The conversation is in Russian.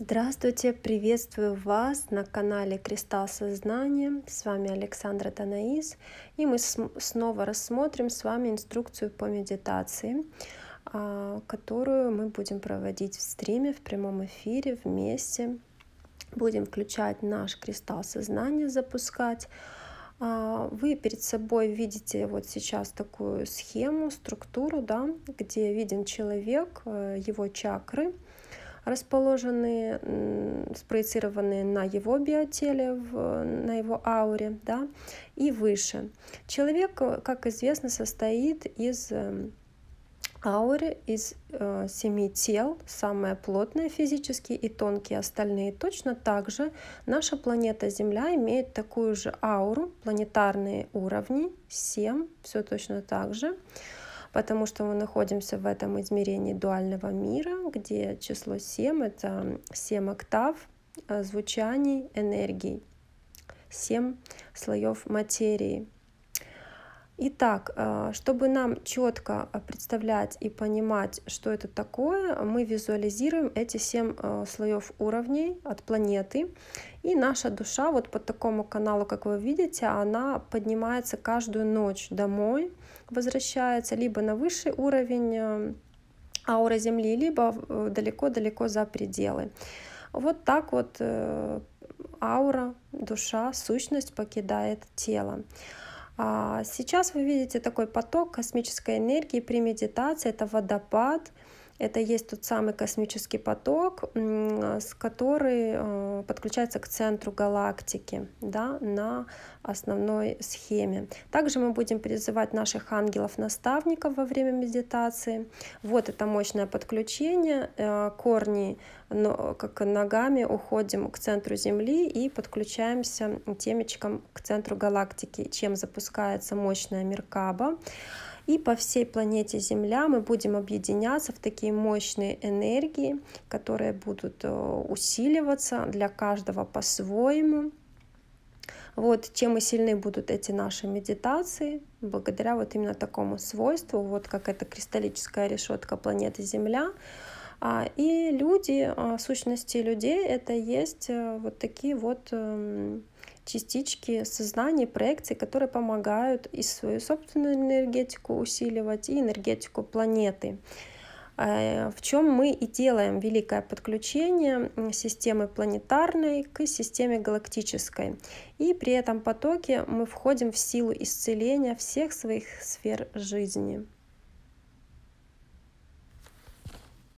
Здравствуйте, приветствую вас на канале Кристалл Сознания. С вами Александра Данаис, и мы снова рассмотрим с вами инструкцию по медитации, а, которую мы будем проводить в стриме, в прямом эфире вместе. Будем включать наш кристалл сознания, запускать. А, вы перед собой видите вот сейчас такую схему, структуру, да, где виден человек, э, его чакры, расположены, спроецированы на его биотеле, в, на его ауре, да, и выше. Человек, как известно, состоит из эм, ауры из э, семи тел, самое плотное физически и тонкие остальные. Точно так же наша планета Земля имеет такую же ауру, планетарные уровни, 7, все точно так же потому что мы находимся в этом измерении дуального мира, где число 7 — это 7 октав э, звучаний, энергий, 7 слоев материи — Итак, э, чтобы нам четко э, представлять и понимать, что это такое, мы визуализируем эти семь э, слоев уровней от планеты. И наша душа вот по такому каналу, как вы видите, она поднимается каждую ночь домой, возвращается либо на высший уровень ауры Земли, либо далеко-далеко за пределы. Вот так вот аура, душа, сущность покидает тело. А, сейчас вы видите такой поток космической энергии при медитации. Это водопад это есть тот самый космический поток, а, с который а, подключается к центру галактики да, на основной схеме. Также мы будем призывать наших ангелов-наставников во время медитации. Вот это мощное подключение. Э, корни но как ногами уходим к центру Земли и подключаемся темечком к центру галактики, чем запускается мощная Меркаба. И по всей планете Земля мы будем объединяться в такие мощные энергии, которые будут э, усиливаться для каждого по-своему. Вот чем и сильны будут эти наши медитации, благодаря вот именно такому свойству, вот как эта кристаллическая решетка планеты Земля. А, и люди, а, сущности людей, это есть э, вот такие вот эм, частички сознания, проекции, которые помогают и свою собственную энергетику усиливать, и энергетику планеты. Э, в чем мы и делаем великое подключение системы планетарной к системе галактической. И при этом потоке мы входим в силу исцеления всех своих сфер жизни.